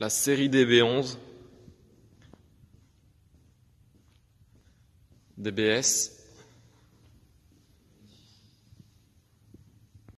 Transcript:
la série DB11, DBS,